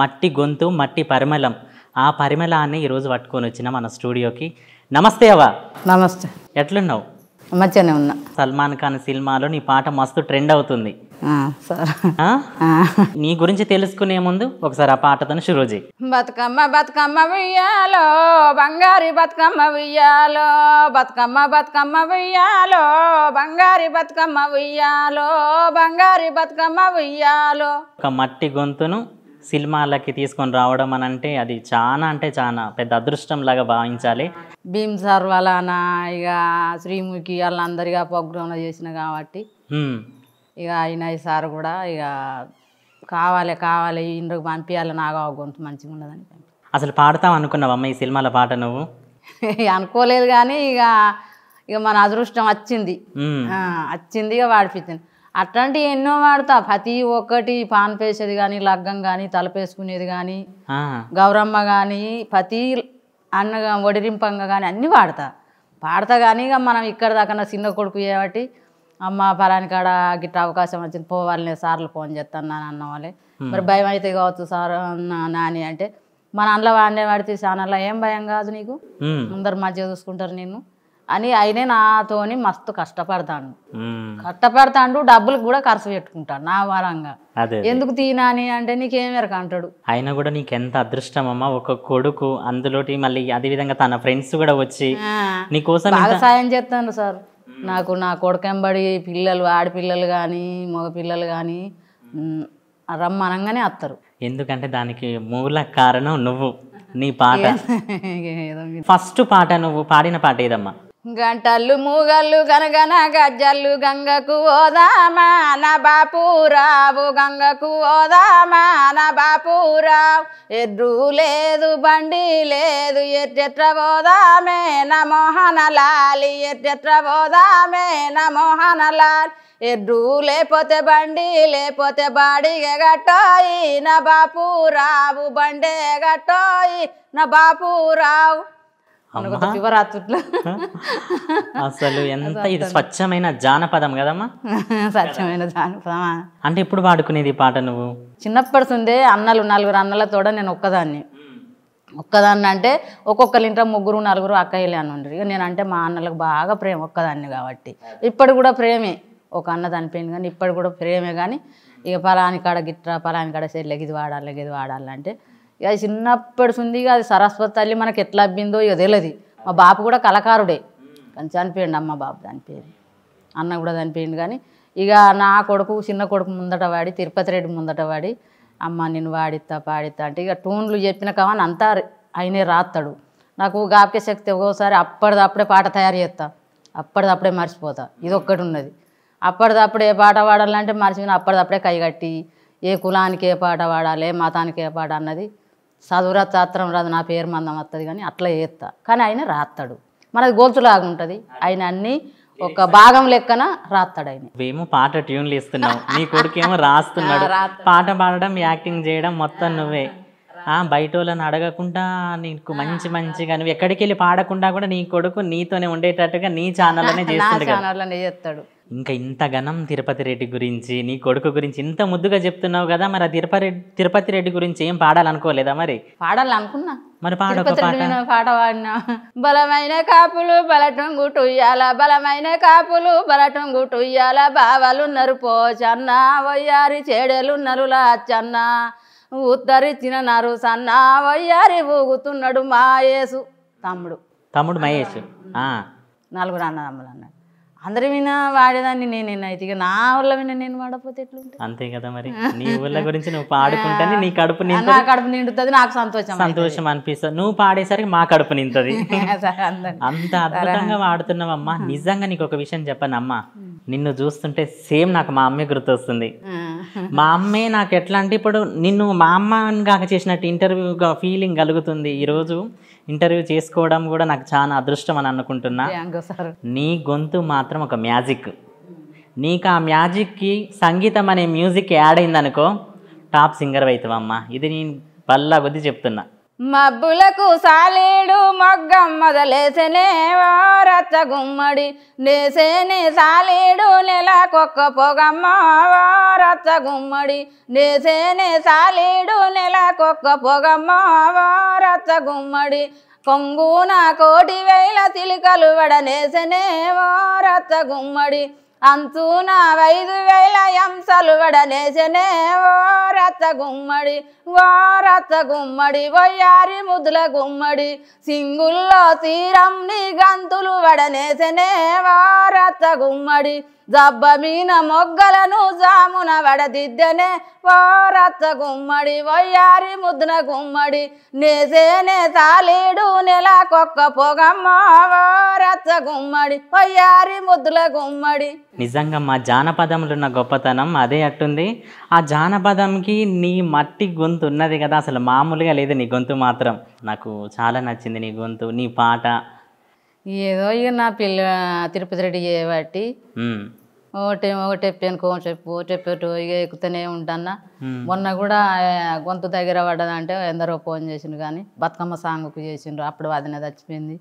మట్టి గొంతు మట్టి పరిమళం ఆ పరిమళాన్ని ఈరోజు పట్టుకొని వచ్చిన మన స్టూడియోకి నమస్తే అవా నమస్తే ఎట్లున్నావు మంచిగానే ఉన్నా సల్మాన్ ఖాన్ సినిమాలో నీ పాట మస్తు ట్రెండ్ అవుతుంది నీ గురించి తెలుసుకునే ముందు ఒకసారి ఆ పాటతో షురోజీ బతుకమ్మ బతుకమ్మ వెయ్యాలో బంగారి బతుకమ్మ వెయ్యాలో బతుకమ్మ బతుకమ్మ వెయ్యాలో బంగారి బతుకమ్మ వెయ్యాలో బంగారి బతుకమ్మ వెయ్యాలో ఒక మట్టి గొంతును సినిమాలకి తీసుకొని రావడం అని అంటే అది చాలా అంటే చాలా పెద్ద అదృష్టం లాగా భావించాలి భీమ్ సార్ వలానా ఇక శ్రీముఖి వాళ్ళందరిగా ప్రోగ్రాంలో చేసిన కాబట్టి ఇక అయినాయి సార్ కూడా ఇక కావాలి కావాలి ఇందుకు పంపించాలి నాగా గొంతు మంచిగా ఉండదని అసలు పాడతాం అనుకున్నావమ్మ ఈ సినిమాల పాట నువ్వు అనుకోలేదు కానీ ఇక ఇక మన అదృష్టం వచ్చింది వచ్చింది ఇక పాడిపించింది అట్లాంటివి ఎన్నో వాడతా ప్రతి ఒక్కటి పాన్ పేసేది కానీ లగ్గం కానీ తలపేసుకునేది కానీ గౌరమ్మ కానీ ప్రతి అన్న ఒడిరింపంగా కానీ అన్నీ వాడతా పాడతా కానీ మనం ఇక్కడ దాకా చిన్న కొడుకు కాబట్టి అమ్మ పలాని కాడ గిట్ట అవకాశం వచ్చింది పోవాలని సార్లు ఫోన్ చేస్తాను నాన్న అన్న వాళ్ళే మరి భయం అయితే కావచ్చు సార్ నాని అంటే మన అందులో వాడినే వాడితే చాలా ఏం భయం కాదు నీకు అందరు మంచిగా చూసుకుంటారు నేను అని ఆయనే నాతోని మస్తు కష్టపడతాడు కష్టపడతాడు డబ్బులు కూడా ఖర్చు పెట్టుకుంటాడు నా వరంగా ఎందుకు తీనాని అంటే నీకేం వరకు అంటాడు అయినా కూడా నీకు ఎంత అదృష్టం అమ్మా ఒక కొడుకు అందులోటి మళ్ళీ అదే విధంగా తన ఫ్రెండ్స్ కూడా వచ్చి నీకోసం సాయం చేస్తాను సార్ నాకు నా కొడుకెంబడి పిల్లలు ఆడపిల్లలు కానీ మగపిల్లలు కానీ రమ్మనంగానే వస్తారు ఎందుకంటే దానికి మూల కారణం నువ్వు నీ పాట ఫస్ట్ పాట నువ్వు పాడిన పాట ఏదమ్మా గంటలు మూగళ్ళు గనగన గజ్జలు గంగకు ఓదామా నా బాపురావు గంగకు ఓదామా నా బాపురావు ఎర్రు లేదు బండి లేదు ఎర్చెట్ర ఓదామే నా మోహన లాలి ఎర్చెట్ర నా మోహన లాలి ఎర్రు లేపోతే బండి లేపోతే బాడిగ గట్టోయి నా బాపురావు బండే గట్టోయి నా బాపురావు అసలు ఎంత ఇది స్వచ్ఛమైన జానపదం కదమ్మా స్వచ్ఛమైన జానపదమా అంటే ఇప్పుడు పాడుకునేది పాట నువ్వు చిన్నప్పటి నుండే అన్నలు నలుగురు అన్నలతో నేను ఒక్కదాన్ని ఒక్కదాన్ని అంటే ఒక్కొక్కరి ఇంట్లో ముగ్గురు నలుగురు అక్కయ్యలే అని ఉండరు ఇక అంటే మా అన్నలకు బాగా ప్రేమ ఒక్కదాన్ని కాబట్టి ఇప్పుడు కూడా ప్రేమే ఒక అన్న చనిపోయింది కానీ ఇప్పుడు కూడా ప్రేమే కానీ ఇక పలానికాడ కాడ గిట్రా పలానికాడ కాడ వాడాలి ఇది వాడాలంటే ఇక చిన్నప్పటి ఇక అది సరస్వతి తల్లి మనకి ఎట్లా అబ్బిందో ఇక తెలియదు మా బాపు కూడా కళకారుడే కానీ చనిపోయిండు అమ్మ బాబు చనిపోయింది అన్న కూడా చనిపోయిండు కానీ ఇక నా కొడుకు చిన్న కొడుకు ముందట వాడి తిరుపతి రెడ్డి ముందట వాడి అమ్మ నేను వాడితా పాడిస్తా అంటే ఇక టూన్లు చెప్పిన కావాలని అంతా ఆయనే రాస్తాడు నాకు గాపిక శక్తి ఒక్కోసారి అప్పటిదప్పుడే పాట తయారు చేస్తా అప్పటిదప్పుడే మర్చిపోతా ఇది ఒక్కటి ఉన్నది అప్పటిదప్పుడు ఏ పాట పాడాలంటే మర్చిపోయిన అప్పటిదప్పుడే కైగట్టి ఏ కులానికి ఏ పాట పాడాలి ఏ మతానికి ఏ పాట అన్నది చదువురా చాత్రం రాదు నా పేరు మందం వస్తుంది కానీ అట్లా చేస్తా కానీ ఆయన రాస్తాడు మనది గోల్చులాగా ఉంటుంది ఆయన అన్ని ఒక భాగం లెక్కన రాస్తాడు ఆయన మేము పాట ట్యూన్లు ఇస్తున్నావు కొడుకు ఏమో రాస్తున్నాడు పాట పాడడం యాక్టింగ్ చేయడం మొత్తం నువ్వే బయట వాళ్ళని అడగకుండా నీకు మంచి మంచిగా నువ్వు ఎక్కడికి వెళ్ళి పాడకుండా కూడా నీ కొడుకు నీతోనే ఉండేటట్టుగా నీ ఛానల్లోనే చేస్తాడు ఛానల్లోనే చేస్తాడు ఇంకా ఇంత ఘనం తిరుపతి రెడ్డి గురించి నీ కొడుకు గురించి ఇంత ముద్దుగా చెప్తున్నావు కదా మరి ఆ తిరుపతి తిరుపతి రెడ్డి గురించి ఏం పాడాలనుకోలేదా మరి పాడాలనుకున్నా మరి పాడు పాట తిరుపతిలో బలమైన కాపులు బలటం గుట్టు బలమైన కాపులు బలటంగు టుయ్యాల బావలున్నారు చన్న వయ్యారి చెడెలున్నారు లాచన్న ఉత్తరిచ్చిన నరు సన్న వయ్యారి ఊగుతున్నాడు మాయేసు తమ్ముడు తమ్ముడు మహేష్ ఆ నలుగురు తమ్ముడు అన్నాడు అందరి విన వాడేదాన్ని నేను ఇక నా ఊళ్ళ విన నేను వాడపోతే ఎట్లుంటే అంతే కదా మరి నీ ఊళ్ళ గురించి నువ్వు పాడుకుంటే నీ కడుపు నా కడుపు నిండుతుంది నాకు సంతోషం సంతోషం అనిపిస్తుంది నువ్వు పాడేసరికి మా కడుపు నిండుతుంది అంత అద్భుతంగా వాడుతున్నావమ్మా నిజంగా నీకు ఒక విషయం చెప్పనమ్మా నిన్ను చూస్తుంటే సేమ్ నాకు మా అమ్మే గుర్తొస్తుంది మా అమ్మే నాకు ఎట్లా అంటే ఇప్పుడు నిన్ను మా అమ్మ కాక చేసినట్టు ఇంటర్వ్యూ ఫీలింగ్ కలుగుతుంది ఈరోజు ఇంటర్వ్యూ చేసుకోవడం కూడా నాకు చాలా అదృష్టం అని అనుకుంటున్నా నీ గొంతు మాత్రం మాత్రం ఒక మ్యాజిక్ నీకు ఆ మ్యాజిక్కి సంగీతం అనే మ్యూజిక్ యాడ్ అయిందనుకో టాప్ సింగర్ అవుతావమ్మా ఇది నేను బల్లా కొద్ది చెప్తున్నా మబ్బులకు సాలేడు మొగ్గ మొదలేసనే వారచ్చ గుమ్మడి నేసేనే సాలేడు కొక్క పొగమ్మ వారచ్చ గుమ్మడి నేసేనే సాలేడు కొక్క పొగమ్మ వారచ్చ గుమ్మడి కొంగున కోటి వేల తిలికలు వడనేసనే వారత్త గుమ్మడి అంచున ఐదు వేల ఎంసలు వడనేసనే ఓ రత్త గుమ్మడి ఓ రత్త గుమ్మడి వయ్యారి ముద్దుల గుమ్మడి సింగుల్లో తీరంని గంతులు వడనేసనే ఓ రత్త గుమ్మడి జబ్బ మీన మొగ్గలను జామున వడదిద్దనే ఓ రత్త గుమ్మడి వయ్యారి ముద్దున గుమ్మడి నేసేనే తాలేడు కొక్క పొగమ్మ ఓ రత్త గుమ్మడి వయ్యారి ముద్దుల గుమ్మడి నిజంగా మా జానపదంలో ఉన్న గొప్పతనం అదే అట్టుంది ఆ జానపదంకి నీ మట్టి గొంతు ఉన్నది కదా అసలు మామూలుగా లేదు నీ గొంతు మాత్రం నాకు చాలా నచ్చింది నీ గొంతు నీ పాట ఏదో ఇక నా పిల్ల తిరుపతి రెడ్డి చేయబట్టి ఒకటి ఒకటి కో చెప్పు చెప్పేటు ఇక ఎక్కుతూనే ఉంటాన్న మొన్న కూడా గొంతు దగ్గర పడ్డదంటే ఎందరో ఫోన్ చేసిండు కానీ బతుకమ్మ సాంగ్కు చేసిండ్రు అప్పుడు వదిన చచ్చిపోయింది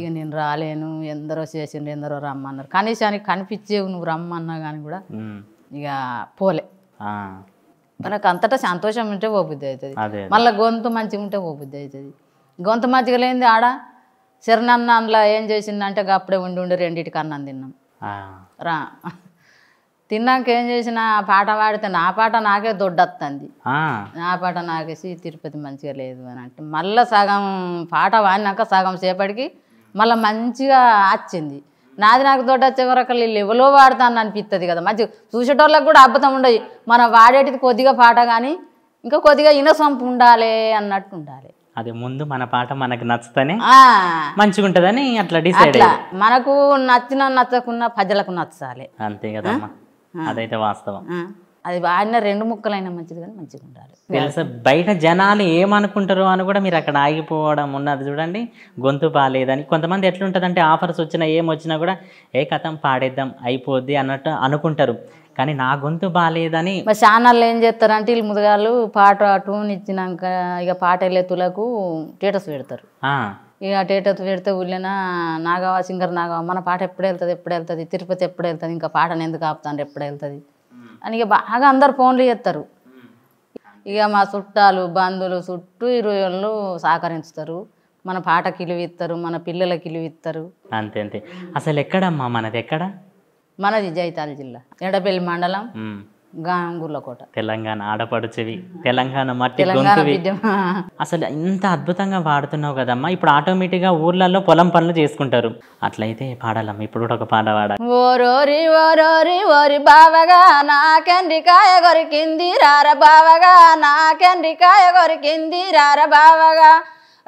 ఇక నేను రాలేను ఎందరో చేసిండ్రు ఎందరో రమ్మన్నారు కనీసానికి కనిపించేవు నువ్వు రమ్మన్నా కానీ కూడా ఇక పోలే మనకు అంతటా సంతోషం ఉంటే ఓబుద్ధి అవుతుంది మళ్ళీ గొంతు మంచిగా ఉంటే ఓబుద్ధి అవుతుంది గొంతు మంచిగా లేనిది ఆడ చిరనన్న అందులో ఏం చేసిందంటే అప్పుడే ఉండి ఉండి రెండింటికి అన్నం తిన్నాం రా తిన్నాక ఏం చేసిన పాట పాడితే నా పాట నాకే దొడ్డత్తంది నా పాట నాకేసి తిరుపతి మంచిగా లేదు అని అంటే మళ్ళీ సగం పాట వాడినాక సగం సేపటికి మళ్ళీ మంచిగా వచ్చింది నాది నాకు దొడ్డొచ్చే వరకు వీళ్ళు ఎవరో వాడతాను అనిపిస్తుంది కదా మంచి చూసేటోళ్ళకి కూడా అద్భుతం ఉండదు మనం వాడేటిది కొద్దిగా పాట కానీ ఇంకా కొద్దిగా ఇనసొంపు ఉండాలి అన్నట్టు ఉండాలి అది ముందు మన పాట మనకు నచ్చుతానే మంచిగా ఉంటుందని అట్లా డిసైడ్ మనకు నచ్చిన నచ్చకున్న ప్రజలకు నచ్చాలి అంతే కదా అదైతే వాస్తవం అది ఆడిన రెండు ముక్కలైనా మంచిది కానీ మంచిగా ఉండాలి తెలుసు బయట జనాలు ఏమనుకుంటారు అని కూడా మీరు అక్కడ ఆగిపోవడం ఉన్నది చూడండి గొంతు బాగాలేదని కొంతమంది ఎట్లుంటుందంటే ఆఫర్స్ వచ్చినా ఏం వచ్చినా కూడా ఏ కథం పాడేద్దాం అయిపోద్ది అన్నట్టు అనుకుంటారు కానీ నా గొంతు బాగాలేదని మరి ఛానళ్ళు ఏం చేస్తారంటే వీళ్ళు ముదగాళ్ళు పాట ట్యూన్ ఇచ్చినాక ఇక పాట వెళ్ళే తులకు స్టేటస్ పెడతారు ఇక అటు ఎటు పెడితే ఊళ్ళోనా నాగవా సింగర్ నాగవా మన పాట ఎప్పుడు వెళ్తుంది ఎప్పుడు వెళ్తుంది తిరుపతి ఎప్పుడు వెళ్తుంది ఇంకా పాటను ఎందుకు ఆపుతాను ఎప్పుడు వెళ్తుంది అని ఇక బాగా అందరు ఫోన్లు చేస్తారు ఇక మా చుట్టాలు బంధువులు చుట్టూ ఇరవై వాళ్ళు సహకరించుతారు మన పాటకి ఇలువిస్తారు మన పిల్లలకి ఇలువిస్తారు అంతే అంతే అసలు ఎక్కడమ్మా మనది ఎక్కడ మనది జైతాల జిల్లా ఎడపల్లి మండలం గాంగులకోట తెలంగాణ ఆడపడుచువి తెలంగాణ మట్టి గొంతువి అసలు ఇంత అద్భుతంగా పాడుతున్నావు కదమ్మా ఇప్పుడు ఆటోమేటిక్ గా ఊర్లలో పొలం పనులు చేసుకుంటారు అట్లయితే పాడాలమ్మ ఇప్పుడు కూడా ఒక పాట పాడాలి ఓరోరి ఓరోరి ఓరి బావగా నాకెండి కాయ కొరికింది రార బావగా నాకెండి కాయ కొరికింది రార బావగా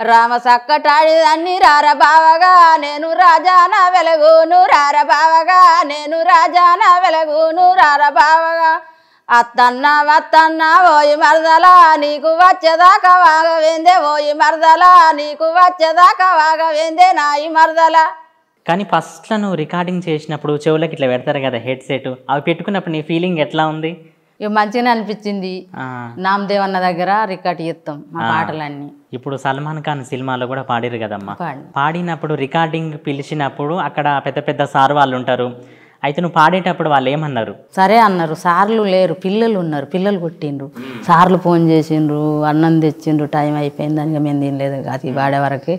రామ సక్కటాడిదాన్ని రార బావగా నేను రాజాన వెలగును రార బావగా నేను రాజాన వెలగును రార బావగా అత్తన్న వత్తన్న ఓయి మరదలా నీకు వచ్చేదాకా వాగవేందే ఓయి మరదలా నీకు వచ్చేదాకా వాగవేందే నాయి మరదలా కానీ ఫస్ట్లో నువ్వు రికార్డింగ్ చేసినప్పుడు చెవులకి ఇట్లా పెడతారు కదా హెడ్ సెట్ అవి పెట్టుకున్నప్పుడు నీ ఫీలింగ్ ఎట్లా ఉంది ఇవి మంచిగానే అనిపించింది నామదేవ్ అన్న దగ్గర రికార్డ్ చేస్తాం మా పాటలన్నీ ఇప్పుడు సల్మాన్ ఖాన్ సినిమాలో కూడా పాడారు కదమ్మా పాడినప్పుడు రికార్డింగ్ పిలిచినప్పుడు అక్కడ పెద్ద పెద్ద సార్ వాళ్ళు ఉంటారు అయితే నువ్వు పాడేటప్పుడు వాళ్ళు ఏమన్నారు సరే అన్నారు సార్లు లేరు పిల్లలు ఉన్నారు పిల్లలు కొట్టిండ్రు సార్లు ఫోన్ చేసిండ్రు అన్నం తెచ్చిండ్రు టైం అయిపోయింది అని మేము తినలేదు అది వాడే వరకు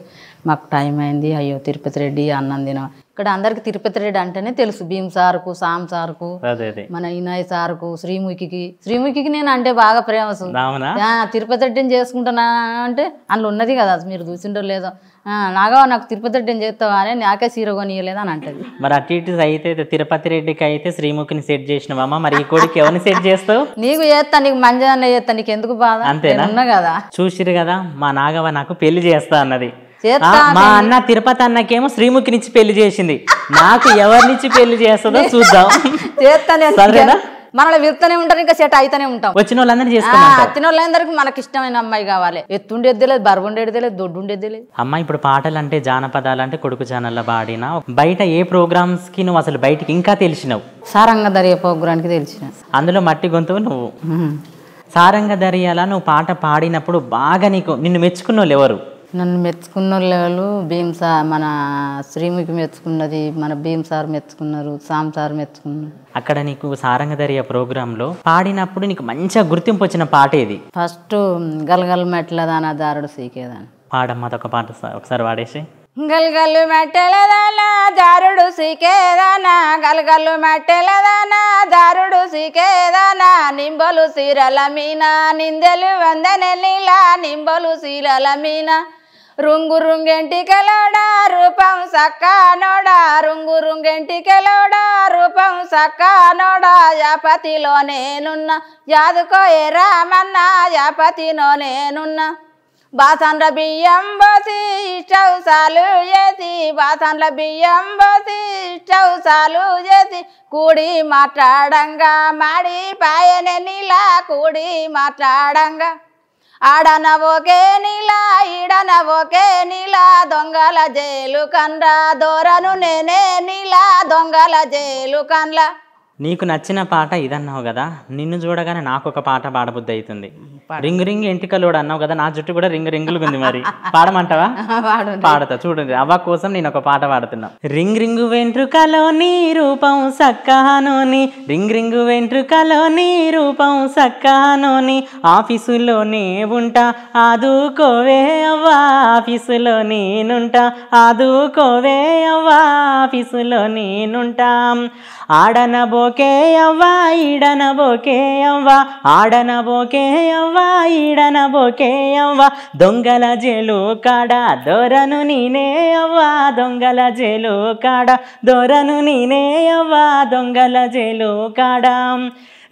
మాకు టైం అయింది అయ్యో తిరుపతి రెడ్డి అన్నం తిన ఇక్కడ అందరికి తిరుపతి రెడ్డి అంటేనే తెలుసు భీమ్ సార్కు సామ్ సార్కు మన ఇనాయ్ సార్కు శ్రీముఖికి శ్రీముఖికి నేను అంటే బాగా ప్రేమ తిరుపతి రెడ్డిని చేసుకుంటున్నా అంటే అందులో ఉన్నది కదా మీరు చూసిండో లేదో నాగా నాకు తిరుపతి అని చేస్తావా అని నాకే సీరో అని అంటది మరి అటు ఇటు అయితే తిరుపతి రెడ్డికి అయితే శ్రీముఖిని సెట్ చేసినవమ్మా మరి ఈ కోడికి ఎవరిని సెట్ చేస్తావు నీకు చేస్తా నీకు మంచిగా చేస్తా నీకు ఎందుకు బాధ అంతేనా కదా చూసిరు కదా మా నాగవ నాకు పెళ్లి చేస్తా అన్నది మా అన్న తిరుపతి అన్నకేమో శ్రీముఖి నుంచి పెళ్లి చేసింది నాకు ఎవరి నుంచి పెళ్లి చేస్తుందో చూద్దాం చేస్తానే మనల్ని విత్తనే ఉంటారు ఇంకా సెట్ అయితేనే ఉంటాం వచ్చిన వాళ్ళందరూ చేసుకుంటాం వచ్చిన వాళ్ళందరికి మనకి ఇష్టమైన అమ్మాయి కావాలి ఎత్తుండేది లేదు బరువు ఉండేది లేదు దొడ్డు ఉండేది లేదు అమ్మాయి ఇప్పుడు పాటలు అంటే జానపదాలు అంటే కొడుకు ఛానల్లో పాడిన బయట ఏ ప్రోగ్రామ్స్ కి నువ్వు అసలు బయటికి ఇంకా తెలిసినావు సారంగ దర్య కి తెలిసిన అందులో మట్టి గొంతువు నువ్వు సారంగ దర్యాల నువ్వు పాట పాడినప్పుడు బాగా నీకు నిన్ను మెచ్చుకున్న వాళ్ళు ఎవరు నన్ను మెచ్చుకున్న వాళ్ళు భీమ్ సార్ మన శ్రీముఖి మెచ్చుకున్నది మన భీమ్ సార్ మెచ్చుకున్నారు సామ్ సార్ మెచ్చుకున్నారు అక్కడ నీకు ప్రోగ్రామ్ ప్రోగ్రాంలో పాడినప్పుడు నీకు మంచిగా గుర్తింపు వచ్చిన పాట ఏది ఫస్ట్ గలగల మెట్లదాన దారుడు సీకేదాన్ పాడమ్మ అదొక పాట ఒకసారి పాడేసి గలగల్లు మెట్టెలదానా దారుడు సీకేదానా గలగల్లు మెట్టెలదానా దారుడు సీకేదానా నింబలు సీరల మీనా నిందెలు వందనెల్లిలా నింబలు సీరల మీనా రుంగు రుంగెంటికలోడా రూపం సక్కనోడా రుంగు రుంగెంటికలోడా రూపం సక్కనోడా యాపతిలో నేనున్న ఏ రామన్న యాపతిలో నేనున్న బాసన్ల బియ్యం పోసి స్టవ్ సాలు చేసి బాసన్ల బియ్యం పోసి స్టవ్ సాలు చేసి కూడి మాట్లాడంగా మాడి పాయనే నీలా కూడి మాట్లాడంగా ఆడనవోకే నీలా ఈడనవోకే నీలా దొంగల జైలు కన్రా దోరను నేనే నీలా దొంగల జైలు కన్లా నీకు నచ్చిన పాట ఇదన్నావు కదా నిన్ను చూడగానే నాకు ఒక పాట పాడబుద్ధి అవుతుంది రింగ్ రింగ్ ఎంటికలు కూడా అన్నావు కదా నా జుట్టు కూడా రింగ్ రింగులు ఉంది మరి పాడమంటావా పాడతా చూడండి అవ్వ కోసం నేను ఒక పాట పాడుతున్నా రింగ్ రింగు వెంట్రుకలో నీ రూపం సక్కహనోని రింగ్ రింగు వెంట్రుకలో నీ రూపం సక్కహనోని ఆఫీసులోనే ఉంటా ఆదుకోవే అవ్వా ఆఫీసులో నేనుంటా ఆదుకోవే అవ్వా ఆఫీసులో నేనుంటా ఆడనబోకే అవ్వా ఈడనబోకే అవ్వా ఆడనబోకే అవ్వా ఈడనబోకే అవ్వా దొంగల జేలు కాడ దొరను నేనే అవ్వా దొంగల జేలు కాడ దొరను నేనే అవ్వా దొంగల జేలు కాడ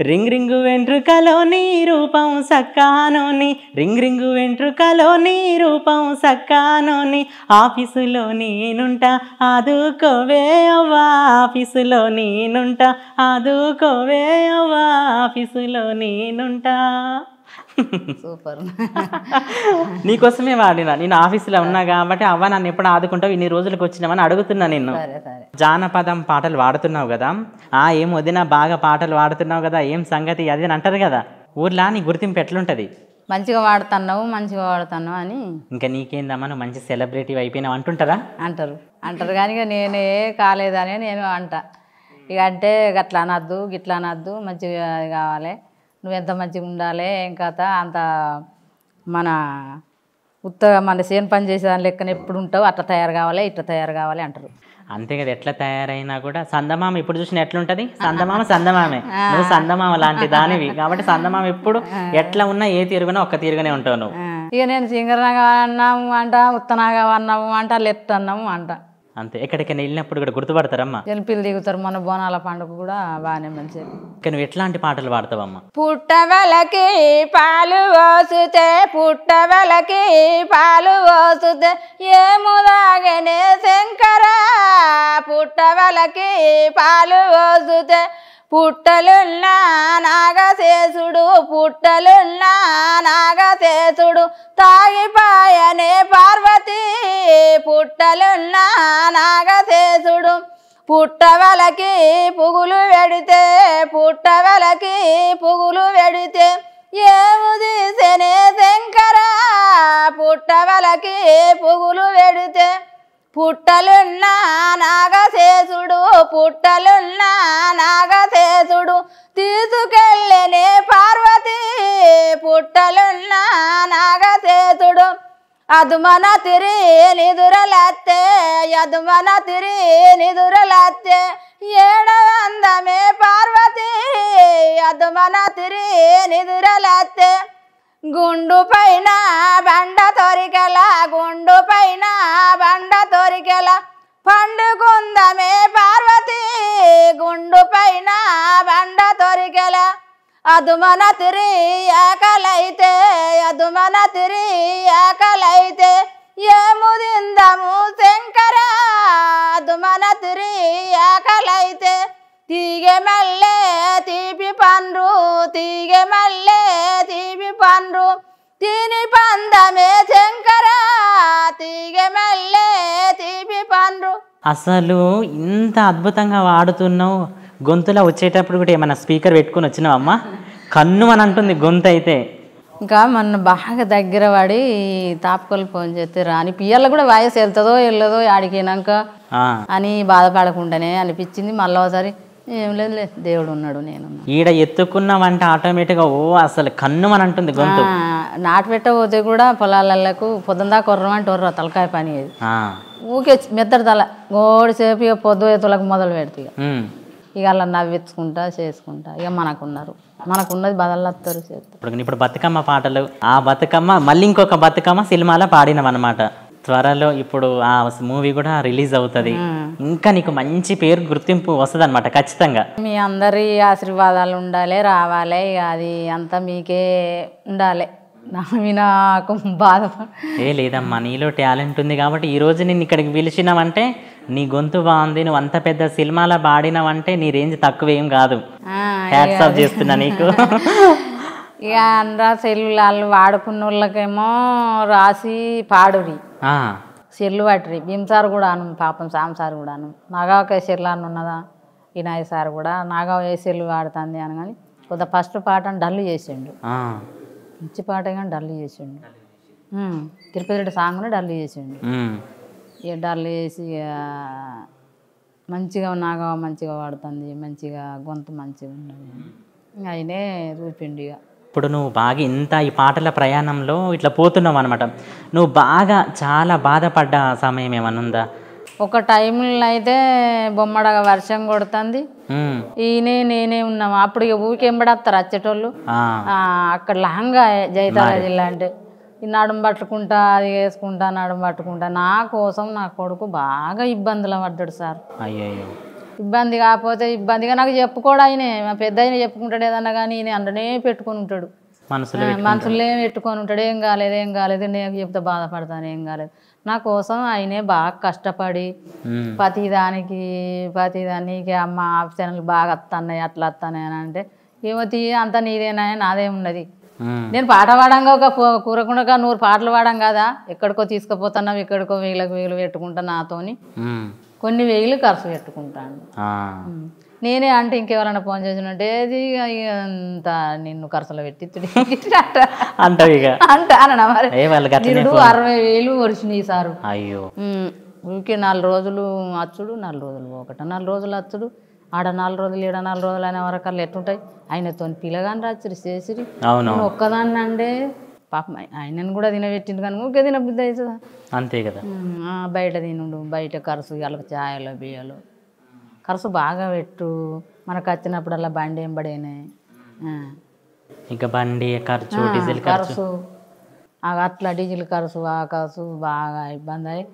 రింగ్ రింగు వెంట్రుకలో నీ రూపం సక్కానోని రింగ్ రింగు వెంట్రుకలో నీ రూపం సక్కానోని ఆఫీసులో నేనుంట ఆదుకోవే అవ్వా ఆఫీసులో నేనుంట ఆదుకోవే అవ్వా ఆఫీసులో నేనుంటా సూపర్ నీకోసమే వాడినా నేను ఆఫీసులో ఉన్నా కాబట్టి అవ్వ నన్ను ఎప్పుడు ఆదుకుంటావు ఇన్ని రోజులకు వచ్చినామని అడుగుతున్నా నిన్ను జానపదం పాటలు వాడుతున్నావు కదా ఆ ఏం వదినా బాగా పాటలు వాడుతున్నావు కదా ఏం సంగతి అది అని అంటారు కదా ఊర్లా నీ గుర్తింపు ఎట్లుంటది మంచిగా వాడుతున్నావు మంచిగా వాడుతున్నావు అని ఇంకా నీకేందమ్మా నువ్వు మంచి సెలబ్రిటీ అయిపోయినావు అంటుంటారా అంటారు అంటారు కానీ నేనే కాలేదని నేను అంట ఇక అంటే గట్లా అనద్దు గిట్లా అనద్దు మంచిగా కావాలి నువ్వు ఎంత మంచిగా ఉండాలి ఏం కథ అంత మన ఉత్తగా మన సేన్ పని చేసేదాని లెక్కన ఎప్పుడు ఉంటావు అట్లా తయారు కావాలి ఇట్లా తయారు కావాలి అంటారు అంతే కదా ఎట్లా తయారైనా కూడా సందమామ ఇప్పుడు చూసిన ఎట్లుంటది సందమామ సందమామే నువ్వు సందమామ లాంటి దానివి కాబట్టి సందమామ ఎప్పుడు ఎట్లా ఉన్నా ఏ తీరుగానే ఒక్క తీరుగానే ఉంటావు నువ్వు ఇక నేను సింగరనగా అన్నాము అంట ఉత్తనగా అన్నాము అంట లెట్ అన్నాము అంట అంతే ఎక్కడికైనా వెళ్ళినప్పుడు కూడా గుర్తుపడతారమ్మా జనపిల్లి దిగుతారు మన బోనాల పండుగ కూడా బాగానే మంచిది కానీ నువ్వు ఎట్లాంటి పాటలు పాడతావమ్మా పుట్టవలకి పాలు పోసుతే పుట్టవలకి పాలు పోసుతే ఏము లాగనే శంకరా పుట్టవలకి పాలు పోసుతే పుట్టలున్నా నాగశేషుడు పుట్టలున్నా నాగశేషుడు తాగిపాయనే పార్వతి పుట్టలున్నా నాగశేషుడు పుట్టవలకి పుగులు వెడితే పుట్టవలకి పుగులు వెడితే ఏము తీసెనే శంకరా పుట్టవలకి పుగులు వెడితే పుట్టలున్నా నాగశేషుడు పుట్టలున్నా నాగశేషుడు తీసుకెళ్ళని పార్వతి పుట్టలున్నా నాగశేషుడు అదుమన తిరి నిదురలత్తే యదుమన తిరి నిదురలత్తే ఏడవందమే పార్వతి అదుమన తిరి నిదురలత్తే గుండు పైన బండ తొరికెల గుండు పైన బండ తొరికెల పండుకుందమే పార్వతి గుండు పైన బండ తొరికెల అదుమన తిరి ఆకలైతే అదుమన తిరి ఆకలైతే ఏముదిందము శంకర అదుమన తిరి ఆకలైతే తీగె మల్లె తీపి పండ్రు తీగె మల్లె పండ్రు తిని పందమే శంకర తీగ తీపి పండ్రు అసలు ఇంత అద్భుతంగా వాడుతున్నావు గొంతులో వచ్చేటప్పుడు కూడా ఏమైనా స్పీకర్ పెట్టుకుని వచ్చినావమ్మా కన్ను అని అంటుంది గొంతు అయితే ఇంకా మొన్న బాగా దగ్గర వాడి తాపకొలు ఫోన్ చేస్తే రాని పిల్లలు కూడా వాయిస్ వెళ్తుందో వెళ్ళదో ఆడికినాక అని బాధపడకుండానే అనిపించింది మళ్ళీ ఒకసారి ఏం లేదు దేవుడు ఉన్నాడు నేను ఈడ వంట ఆటోమేటిక్గా ఓ అసలు కన్ను అని అంటుంది గొంతు నాటు పెట్టబోతే కూడా పొలాలకు పొద్దుందా కొర్రం అంటే వర్ర తలకాయ పని అది ఊకే మెత్తడి తల సేపు ఇక పొద్దు ఎత్తులకు మొదలు పెడుతుంది ఇక అలా నవ్వించుకుంటా చేసుకుంటా ఇక మనకున్నారు మనకున్నది బదలత్తరు చేస్తారు ఇప్పుడు ఇప్పుడు బతుకమ్మ పాటలు ఆ బతుకమ్మ మళ్ళీ ఇంకొక బతుకమ్మ సినిమాలో పాడినవన్నమాట త్వరలో ఇప్పుడు ఆ మూవీ కూడా రిలీజ్ అవుతుంది ఇంకా నీకు మంచి పేరు గుర్తింపు వస్తుంది అనమాట ఖచ్చితంగా మీ అందరి ఆశీర్వాదాలు ఉండాలి రావాలి అది అంతా మీకే ఉండాలి నాకు బాధ ఏ లేదమ్మా నీలో టాలెంట్ ఉంది కాబట్టి ఈ రోజు నేను ఇక్కడికి పిలిచినావంటే నీ గొంతు బాగుంది నువ్వు అంత పెద్ద సినిమాలో పాడినావంటే నీ రేంజ్ తక్కువ ఏం కాదు హ్యాట్సాప్ చేస్తున్నా నీకు ఇక అందరూ సెల్లు వాళ్ళు వాడుకున్న వాళ్ళకేమో రాసి పాడువి సిర్లు భీమ్ సార్ కూడాను పాపం సార్ కూడాను నాగావక సిర్లు అని ఉన్నదా వినాయక సార్ కూడా నాగావ ఏ సిర్లు వాడుతుంది అని కానీ కొంత ఫస్ట్ పాటను డల్లు చేసిండు మంచి పాట కానీ డల్లు చేసిండు తిరుపతి రెడ్డి సాంగ్ కూడా డల్లు చేసిండు ఇక డల్లు చేసి మంచిగా నాగావ మంచిగా వాడుతుంది మంచిగా గొంతు మంచిగా ఉన్నది ఆయనే రూపిండు ఇక ఇప్పుడు నువ్వు బాగా ఇంత ఈ పాటల ప్రయాణంలో ఇట్లా పోతున్నావు అనమాట నువ్వు బాగా చాలా బాధపడ్డ సమయం ఏమన్నా ఉందా ఒక టైంలో అయితే బొమ్మడగా వర్షం కొడుతుంది ఈయనే నేనే ఉన్నాము అప్పుడు ఊరికి పడేస్తారు అచ్చేటోళ్ళు అక్కడ లహంగా జైతారా జిల్లా అంటే ఈ నడుము పట్టుకుంటా అది వేసుకుంటా నడుము పట్టుకుంటా నా కోసం నా కొడుకు బాగా ఇబ్బందులు పడ్డాడు సార్ అయ్యో ఇబ్బంది కాకపోతే ఇబ్బందిగా నాకు చెప్పుకోడు ఆయనే మా పెద్ద ఆయన చెప్పుకుంటాడు ఏదన్నా కానీ ఈయన అండనే పెట్టుకొని ఉంటాడు మనసులో పెట్టుకొని ఉంటాడు ఏం కాలేదు ఏం కాలేదు నేను చెప్తే బాధపడతాను ఏం కాలేదు నా కోసం ఆయనే బాగా కష్టపడి ప్రతిదానికి ప్రతిదానికి అమ్మ ఆప్షన్లు బాగా వస్తున్నాయి అట్లా వస్తున్నాయి అని అంటే తీ అంత నీదేనా నాదేమున్నది నేను పాట పాడంగా ఒక కూరకుండా నూరు పాటలు పాడాం కదా ఎక్కడికో తీసుకుపోతున్నావు ఎక్కడికో వీళ్ళకి వీళ్ళు పెట్టుకుంటా నాతోని కొన్ని వేలు ఖర్చు పెట్టుకుంటాను నేనే అంటే ఇంకెవరైనా ఫోన్ చేసినట్టే అది అంత నిన్ను ఖర్చులో పెట్టి అంట అరవై వేలు వచ్చినాయి సారు అయ్యో ఊరికే నాలుగు రోజులు అచ్చుడు నాలుగు రోజులు ఒకట నాలుగు రోజులు అచ్చుడు ఆడ నాలుగు రోజులు ఈడ నాలుగు రోజులు అయిన వరకు ఎట్టుంటాయి ఆయనతో పిల్లగాని రాత్రి చేసిరి ఒక్కదాన్ని అంటే పాపం ఆయనను కూడా తినబెట్టిండు కానీ ఊరికే తినబుద్ధి అవుతుందా అంతే కదా బయట తినుడు బయట కరుసు ఇలా ఛాయలు బియ్యాలు కరుసు బాగా పెట్టు మనకు వచ్చినప్పుడల్లా బండి ఏం పడేనాయి ఇక బండి ఖర్చు డీజిల్ ఖర్చు అట్లా డీజిల్ ఖర్చు ఆ కరుసు బాగా ఇబ్బంది అయ్యి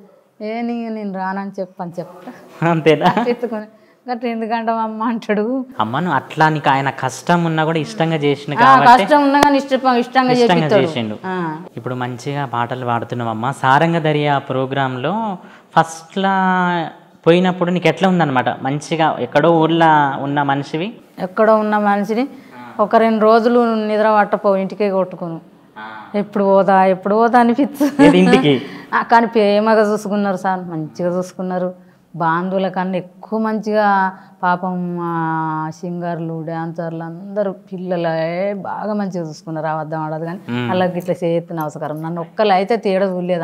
ఏ నేను రానని చెప్పని చెప్తా అంతేనా ఎత్తుకొని గట్లా ఎందుకంటావు అమ్మ అంటాడు అమ్మను అట్లా నీకు ఆయన కష్టం ఉన్నా కూడా ఇష్టంగా చేసిన కష్టం ఉన్నా కానీ ఇష్టం ఇష్టంగా చేసిండు ఇప్పుడు మంచిగా పాటలు పాడుతున్నావు అమ్మ సారంగ దర్యా ప్రోగ్రాంలో లా పోయినప్పుడు నీకు ఎట్లా ఉందన్నమాట మంచిగా ఎక్కడో ఊర్లో ఉన్న మనిషివి ఎక్కడో ఉన్న మనిషిని ఒక రెండు రోజులు నిద్ర పట్టపో ఇంటికే కొట్టుకును ఎప్పుడు పోదా ఎప్పుడు పోదా అనిపించు కానీ ప్రేమగా చూసుకున్నారు సార్ మంచిగా చూసుకున్నారు బాంధువుల కన్నా ఎక్కువ మంచిగా పాపం సింగర్లు డాన్సర్లు అందరూ పిల్లలే బాగా మంచిగా చూసుకున్నారు అవద్దం ఆడదు కానీ వాళ్ళకి ఇట్లా చేతిన అవసరం నన్ను ఒక్కళ్ళు అయితే తేడా చూడలేదు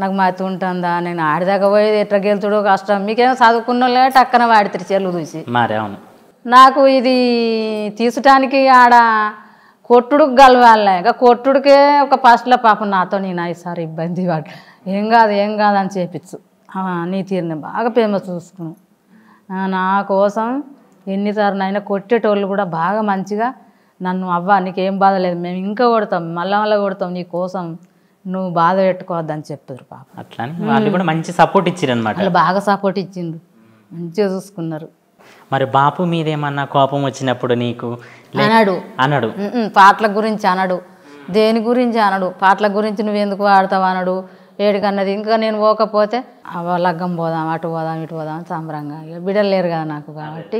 నాకు మతి ఉంటుందా నేను ఆడిదాకా పోయేది ఎట్లా గెలుతుడో కష్టం మీకేమో చదువుకున్న వాళ్ళే టక్కన వాడితే చెల్లు చూసి నాకు ఇది తీసుటానికి ఆడ కొట్టుడుకు గలవాలే ఇంకా కొట్టుడికే ఒక ఫస్ట్లో పాపం నాతో నేను ఈసారి ఇబ్బంది వాడు ఏం కాదు ఏం కాదు అని చేపించు నీ తీరుని బాగా ఫేమస్ చూసుకున్నాం నా కోసం ఎన్నిసార్లు అయినా కొట్టేటోళ్ళు కూడా బాగా మంచిగా నన్ను అవ్వ నీకేం బాధ లేదు మేము ఇంకా కొడతాం మళ్ళా మళ్ళీ కొడతాం నీ కోసం నువ్వు బాధ పెట్టుకోవద్దని చెప్పారు పాప అట్లా వాళ్ళు కూడా మంచి సపోర్ట్ ఇచ్చారు అనమాట బాగా సపోర్ట్ ఇచ్చిండు మంచిగా చూసుకున్నారు మరి బాపు మీద ఏమన్నా కోపం వచ్చినప్పుడు నీకు అనడు అనడు పాటల గురించి అనడు దేని గురించి అనడు పాటల గురించి నువ్వెందుకు వాడతావు అనడు ఏడుకన్నది ఇంకా నేను పోకపోతే లగ్గం పోదాం అటు పోదాం ఇటు పోదాం సంబరంగా ఇక బిడ్డలు లేరు కదా నాకు కాబట్టి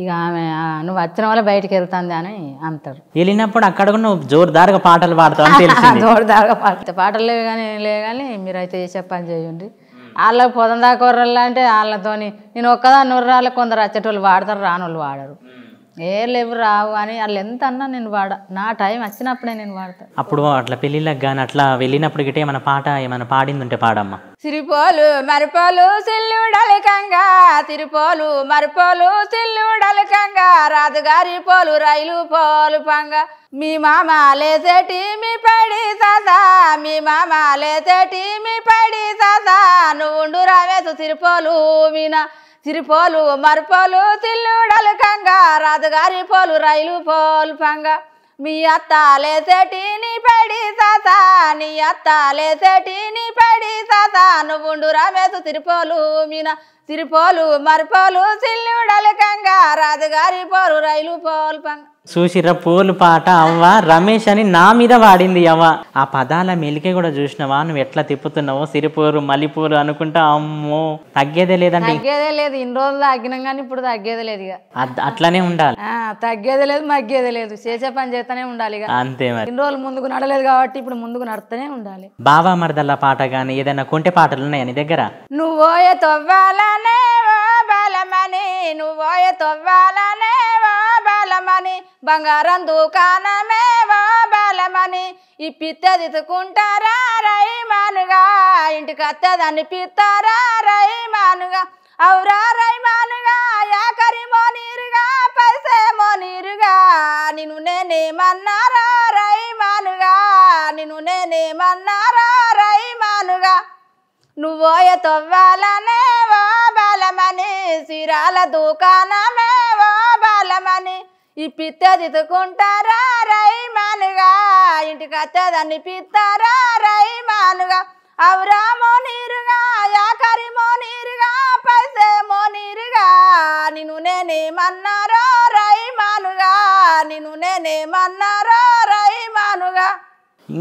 ఇక ఆమె నువ్వు వచ్చిన వల్ల బయటకు వెళ్తుంది అని అంటారు వెళ్ళినప్పుడు అక్కడ నువ్వు జోరుదారుగా పాటలు పాడతావు జోరుదారుగా పాడతా పాటలు లేవు కానీ లేవు కానీ మీరైతే చేసే పని చేయండి వాళ్ళకి పొదందాకూరల్లా అంటే వాళ్ళతోని నేను ఒక్కదాన్ని నుర్రాలు కొందరు వచ్చేటోళ్ళు వాడతారు రానోళ్ళు వాడరు ఏ లేవు రావు అని వాళ్ళు ఎంత అన్నా నేను వాడ నా టైం వచ్చినప్పుడే నేను వాడతాను అప్పుడు అట్లా పెళ్ళిళ్ళకి కానీ అట్లా వెళ్ళినప్పుడు గిట్ట ఏమైనా పాట ఏమైనా పాడింది ఉంటే పాడమ్మా సిరిపోలు మరిపోలు సిల్లుడలికంగా తిరుపోలు మరిపోలు సిల్లుడలికంగా రాజుగారి పోలు రైలు పోలు పంగా మీ మామ లేసేటి మీ పడి సదా మీ మామ లేసేటి మీ పడి సదా నువ్వు రావేసు తిరుపోలు మీనా తిరుపోలు మరిపోలు తిల్లుడలు కంగ రాజుగారి పోలు రైలు పోలు పంగ మీ అత్త లేసేటి నీ పడి తాత నీ అత్త లేసేటి నీ పడి తాత నువ్వుండు రామేసు తిరిపోలు మీన తిరుపోలు మరిపోలు సిల్లుడలు కంగ రాజుగారి పోలు రైలు పోలు పంగ చూసిర్రా పోలు పాట అవ్వ రమేష్ అని నా మీద వాడింది అవ్వ ఆ పదాల మెలికే కూడా చూసినావా నువ్వు ఎట్లా తిప్పుతున్నావో సిరిపోరు మలిపోరు అనుకుంటా అమ్మో తగ్గేదే లేదండి తగ్గేదే లేదు ఇన్ని రోజులు తగ్గినా కానీ ఇప్పుడు తగ్గేదే లేదు ఇక అట్లానే ఉండాలి తగ్గేదే లేదు మగ్గేదే లేదు చేసే పని చేస్తానే ఉండాలి ఇక అంతే మరి ఇన్ని రోజులు ముందుకు నడలేదు కాబట్టి ఇప్పుడు ముందుకు నడుస్తూనే ఉండాలి బాబా మరదల్ల పాట గానీ ఏదైనా కొంటే పాటలు ఉన్నాయా నీ దగ్గర నువ్వు తొవ్వాలనే బాలమని నువ్వోయ తొవ్వాలనే వా బాలమని బంగారం దుకాణమే వా బాలమని ఈ పిత్త రై మానుగా ఇంటికి అత్తదని పిత్తారా రై మానుగా అవురా రై మానుగా యాకరి మోనీరుగా పైసే మోనీరుగా నిన్ను నేనేమన్నారా రై మానుగా నిన్ను నేనేమన్నారా రై మానుగా నువ్వోయ తొవ్వాలనే ఓ బలమని సిరాల దుకాణమే ఓ బలమని ఈ పిత్త దిద్దుకుంటారా రై మానుగా ఇంటికి వచ్చేదాన్ని పిత్తారా రై మానుగా అవురామో నీరుగా యాకరిమో నీరుగా పైసేమో నీరుగా నిన్ను నేనేమన్నారో రై మానుగా నిన్ను నేనేమన్నా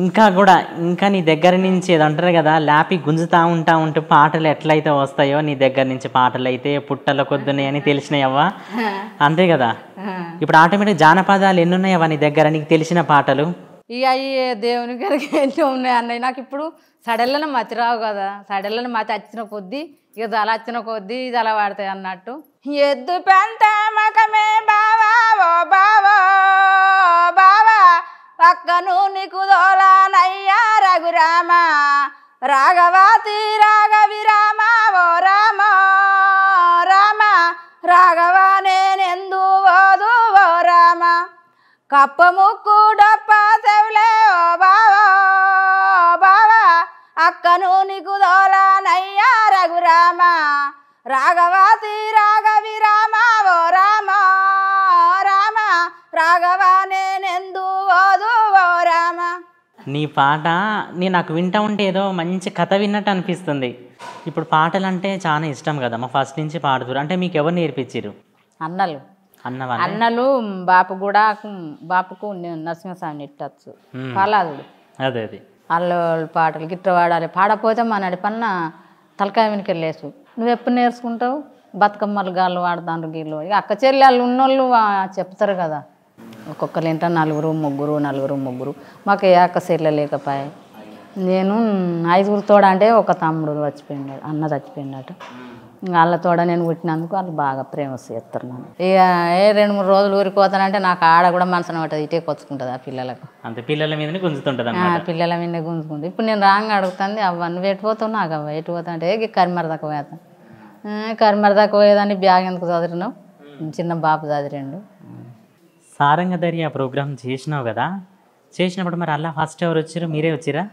ఇంకా కూడా ఇంకా నీ దగ్గర నుంచి అంటారు కదా లాపి గుంజుతా ఉంటా ఉంటే పాటలు ఎట్లయితే వస్తాయో నీ దగ్గర నుంచి పాటలు అయితే పుట్టల కొద్దున్నాయి అని తెలిసినాయవ్వా అంతే కదా ఇప్పుడు ఆటోమేటిక్ జానపదాలు ఎన్ని ఉన్నాయవ్వా నీ దగ్గర నీకు తెలిసిన పాటలు ఇక అయ్యే దేవుని గారికి ఎన్ని ఉన్నాయి అన్నయ్య నాకు ఇప్పుడు సడల్లను మతిరావు రావు కదా సడల్లను మతి వచ్చిన కొద్దీ ఇక జల వచ్చిన కొద్దీ అలా వాడతాయి అన్నట్టు ఎద్దు పెంట మకమే బావా ఓ బావా బావా పక్కను నీకు దోలానయ్యా రఘురామ రాఘవాతి రాఘవి రామ ఓ రామ రామ రాఘవ నేనెందు ఓదు ఓ రామ కప్ప ముక్కు డొప్ప చెవులే ఓ బావో బావా అక్కను నీకు దోలానయ్యా రఘురామ రాఘవ నీ పాట నేను నాకు వింటూ ఉంటే ఏదో మంచి కథ విన్నట్టు అనిపిస్తుంది ఇప్పుడు పాటలు అంటే చాలా ఇష్టం కదా మా ఫస్ట్ నుంచి పాడుతురు అంటే మీకు ఎవరు నేర్పించారు అన్నలు అన్న అన్నలు బాపు కూడా బాపుకు నరసింహస్వామి నెట్టచ్చు పాలాదుడు అదే అది వాళ్ళు పాటలు గిట్ట పాడాలి పాడపోతే మా నడిపన్న తలకాయ వెళ్ళేసు నువ్వు ఎప్పుడు నేర్చుకుంటావు బతుకమ్మలు గాళ్ళు వాడతాను గీళ్ళు అక్క చెల్లెళ్ళు ఉన్నోళ్ళు చెప్తారు కదా ఒక్కొక్కరు ఏంట నలుగురు ముగ్గురు నలుగురు ముగ్గురు మాకు ఏ అక్క సీట్ల లేకపోయాయి నేను ఐదుగురు తోడ అంటే ఒక తమ్ముడు చచ్చిపోయినాడు అన్న చచ్చిపోయినట్టు వాళ్ళ తోడ నేను పుట్టినందుకు వాళ్ళు బాగా ప్రేమ చేస్తున్నాను ఇక ఏ రెండు మూడు రోజులు ఊరిపోతానంటే నాకు ఆడ కూడా మనసున పట్టదు ఇటే కొచ్చుకుంటుంది ఆ పిల్లలకు అంత పిల్లల మీదనే గుంజుతుంటుంది పిల్లల మీదనే గుంజుకుంటుంది ఇప్పుడు నేను రాంగ్ అడుగుతుంది అవ్వ పెట్టిపోతాను నాకు అవ్వ ఎటు పోతా అంటే కరిమర దాకా పోతాను కరిమరదాక పోయేదాన్ని బ్యాగ్ ఎందుకు చదివినావు చిన్న బాబు చదివిండు సారంగధరి ఆ ప్రోగ్రామ్ చేసినావు కదా చేసినప్పుడు మరి అలా ఫస్ట్ ఎవరు వచ్చారు మీరే వచ్చిరా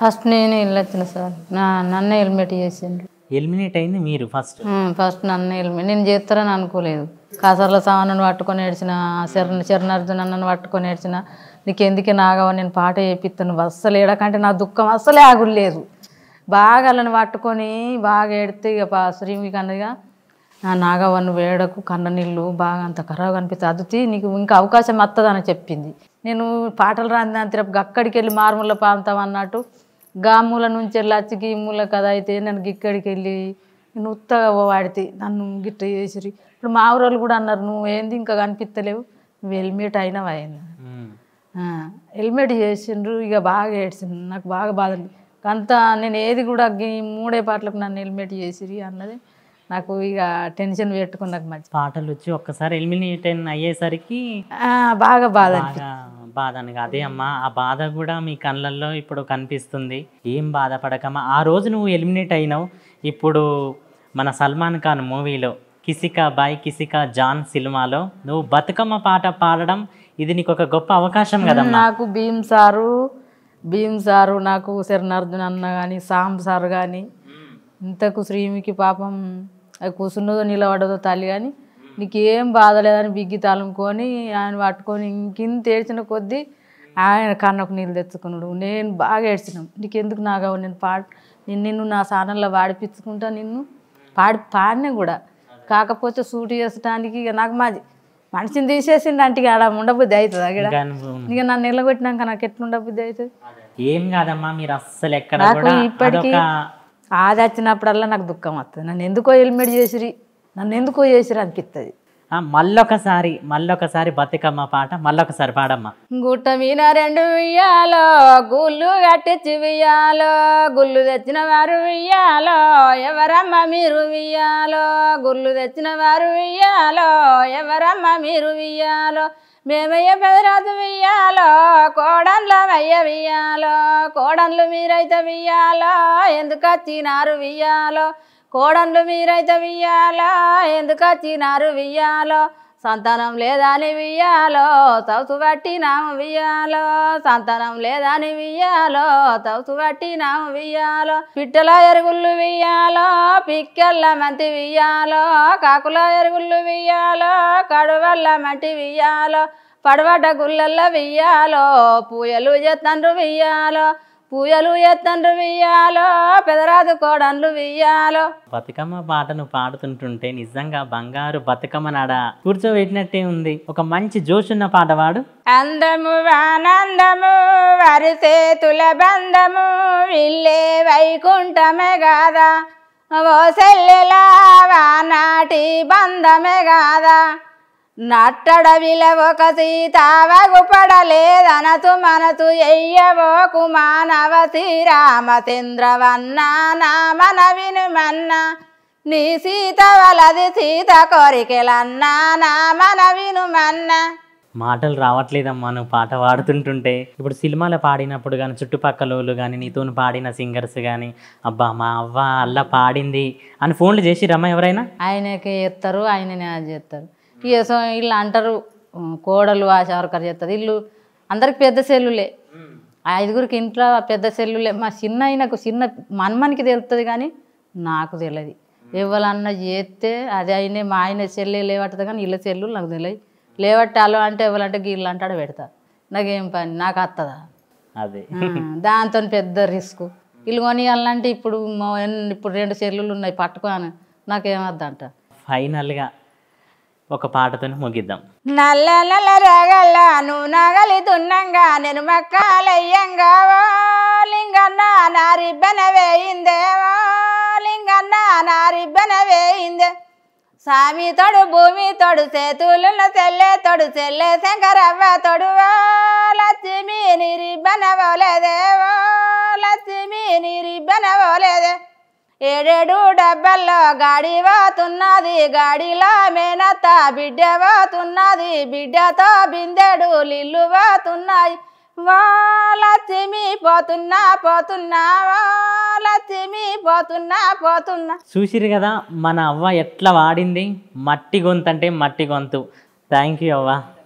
ఫస్ట్ నేనే వెళ్ళొచ్చిన సార్ నా నన్ను హెల్మెట్ చేసిండ్రు ఎలిమినేట్ అయింది మీరు ఫస్ట్ ఫస్ట్ నన్ను ఎలిమినేట్ నేను చేస్తారని అనుకోలేదు కాసర్ల సామాను పట్టుకొని ఏడ్చిన శరణ శరణార్జున అన్నను పట్టుకొని ఏడ్చిన నీకెందుకే నాగవ నేను పాట చేపిస్తాను అస్సలు ఏడకంటే నా దుఃఖం అస్సలే ఆగులేదు బాగా అలాని పట్టుకొని బాగా ఏడితే ఇక శ్రీమికి అన్నదిగా నాగవన్ వేడకు కన్ననీళ్ళు బాగా అంత ఖరాబ్ అనిపిస్తుంది అదితి నీకు ఇంకా అవకాశం వస్తుందని చెప్పింది నేను పాటలు తిరపు అక్కడికి వెళ్ళి మారుమూల ప్రాంతం అన్నట్టు గా మూల నుంచి వెళ్ళి అచ్చి గీ మూల కదా అయితే నన్ను ఇక్కడికి వెళ్ళి నేను ఉత్తగా వాడితే నన్ను గిట్ట చేసిరి ఇప్పుడు మా ఊరోళ్ళు కూడా అన్నారు నువ్వు ఏంది ఇంకా కనిపిస్తలేవు నువ్వు హెల్మెట్ అయినా అయింది హెల్మెట్ చేసిండ్రు ఇక బాగా ఏడ్చిండ్రు నాకు బాగా బాధ అంత నేను ఏది కూడా మూడే పాటలకు నన్ను హెల్మెట్ చేసిరి అన్నది నాకు ఇక టెన్షన్ పెట్టుకున్న నాకు మంచి పాటలు వచ్చి ఒక్కసారి ఎలిమినేట్ అయిన అయ్యేసరికి బాగా బాధ బాధ అనగా అదే అమ్మా ఆ బాధ కూడా మీ కళ్ళల్లో ఇప్పుడు కనిపిస్తుంది ఏం బాధపడకమ్మా ఆ రోజు నువ్వు ఎలిమినేట్ అయినావు ఇప్పుడు మన సల్మాన్ ఖాన్ మూవీలో కిసికా బాయ్ కిసికా జాన్ సినిమాలో నువ్వు బతుకమ్మ పాట పాడడం ఇది నీకు ఒక గొప్ప అవకాశం కదా నాకు భీమ్ సారు భీమ్ సారు నాకు శరణార్థున్ అన్న కానీ సాంబ్ సారు కానీ ఇంతకు శ్రీమికి పాపం అది కూర్చున్నదో నిలబడదో తల్లి కానీ నీకేం బాధ లేదని బిగ్గి తలుముకొని ఆయన పట్టుకొని ఇంకింత ఏడ్చిన కొద్దీ ఆయన కన్నకు నీళ్ళు తెచ్చుకున్నాడు నేను బాగా ఏడ్చినాం నీకెందుకు నాగా నేను పా నేను నిన్ను నా సాధనలో వాడిపించుకుంటా నిన్ను పాడి పాడినా కూడా కాకపోతే సూటు చేసడానికి ఇక నాకు మాది మనిషిని తీసేసింది అంటే ఆడ ఉండబుద్ధి అవుతుంది అక్కడ ఇక నన్ను నిలబెట్టినాక నాకు ఎట్లా ఉండబుద్ధి అవుతుంది ఏం కాదమ్మా మీరు అస్సలు ఎక్కడ ఇప్పటికీ ఆది వచ్చినప్పుడల్లా నాకు దుఃఖం వస్తుంది నన్ను ఎందుకో హెల్మెట్ చేసిరి నన్ను ఎందుకో చేసిరి అనిపిస్తుంది మళ్ళొకసారి మళ్ళొకసారి బతికమ్మ పాట మళ్ళొకసారి పాడమ్మ గుట్ట మీద రెండు ఉయ్యాలో గుళ్ళు కట్టించి ఉయ్యాలో గుళ్ళు తెచ్చిన వారు ఉయ్యాలో ఎవరమ్మ మీరు ఉయ్యాలో గుళ్ళు తెచ్చిన వారు ఉయ్యాలో ఎవరమ్మ మీరు ఉయ్యాలో మేమయ్య పెదరాదు వెయ్యాలో కోడన్ల మయ్య వెయ్యాలో కోడన్లు మీరైతే వెయ్యాలో ఎందుకు వచ్చినారు వెయ్యాలో కోడన్లు మీరైతే వెయ్యాలో ఎందుకు వచ్చినారు వెయ్యాలో సంతానం లేదని వియ్యాలో తౌసు పట్టినాము వియ్యాలో సంతానం లేదని వియ్యాలో తౌసు పట్టినాము వియ్యాలో పిట్టల ఎరుగుళ్ళు వియ్యాలో పిక్కెళ్ళ మంటి వియ్యాలో కాకుల ఎరుగుళ్ళు వియ్యాలో కడువల్ల మంటి వియ్యాలో పడవట గుళ్ళల్లో వియ్యాలో పూయలు చేతండ్రు వియ్యాలో పూజలు ఎత్తండ్రు వెయ్యాలో పెదరాదు కోడన్లు వెయ్యాలో బతుకమ్మ పాటను పాడుతుంటుంటే నిజంగా బంగారు బతుకమ్మ నాడ కూర్చోబెట్టినట్టే ఉంది ఒక మంచి జోషున్న పాటవాడు పాట వాడు అందము ఆనందము వరిసే తుల బంధము ఇల్లే వైకుంఠమే గాదా ఓ సెల్లెలా వానాటి బంధమే గాదా నట్టడ విలవొక సీతావగుపడలేదనతు మనతు ఎయ్యవోకు మానవ శ్రీరామచంద్రవన్నా నా మన వినుమన్నా నీ సీత వలది సీత కోరికలన్నా నా మన వినుమన్నా మాటలు రావట్లేదమ్మా నువ్వు పాట పాడుతుంటుంటే ఇప్పుడు సినిమాలో పాడినప్పుడు కానీ చుట్టుపక్కల వాళ్ళు కానీ నీతో పాడిన సింగర్స్ కానీ అబ్బా మా అవ్వ అల్లా పాడింది అని ఫోన్లు చేసి రమ్మ ఎవరైనా ఆయనకి చెప్తారు ఆయన చేస్తారు పిఎస్ఓ వీళ్ళు అంటారు కోడలు ఆశ వర్కర్ చేస్తుంది వీళ్ళు అందరికి పెద్ద సెల్లులే ఐదుగురికి ఇంట్లో పెద్ద సెల్లులే మా చిన్న అయినకు చిన్న మనమనికి తెలుస్తుంది కానీ నాకు తెలియదు ఎవరన్నా చేస్తే అది అయినా మా ఆయన చెల్లె లేవట్టదు కానీ వీళ్ళ చెల్లు నాకు తెలియదు లేవట్టాలో అంటే ఎవరంటే గీళ్ళు అంటాడు పెడతా నాకేం పని నాకు వస్తుందా అది దాంతో పెద్ద రిస్క్ వీళ్ళు కొనియాలంటే ఇప్పుడు ఇప్పుడు రెండు చెల్లులు ఉన్నాయి పట్టుకోను నాకేమద్దంట ఫైనల్గా ఒక పాటతో ముగిద్దాం నల్ల నల్ల రగల్ల నువ్వు నగలి దున్నంగా నేను మక్కాలయ్యంగావో లింగన్న నా రిబ్బన వేయిందేవో లింగన్న నా రిబ్బన వేయిందే సామి తోడు భూమి తోడు చేతులు చెల్లె తోడు చెల్లె శంకరవ్వ తోడువో లక్ష్మి నీ రిబ్బన పోలేదేవో లక్ష్మి నీ రిబ్బన పోలేదే ఏడేడు డబ్బల్లో గాడి వాతున్నది గాడిలో మేనత్త బిడ్డ వాతున్నది బిడ్డతో బిందెడు లిల్లు వాతున్నాయి వాలచ్చిమి పోతున్నా పోతున్నా వాలచ్చిమి పోతున్నా పోతున్నా చూసిరు కదా మన అవ్వ ఎట్లా వాడింది మట్టి గొంతు అంటే మట్టి గొంతు థ్యాంక్ యూ అవ్వ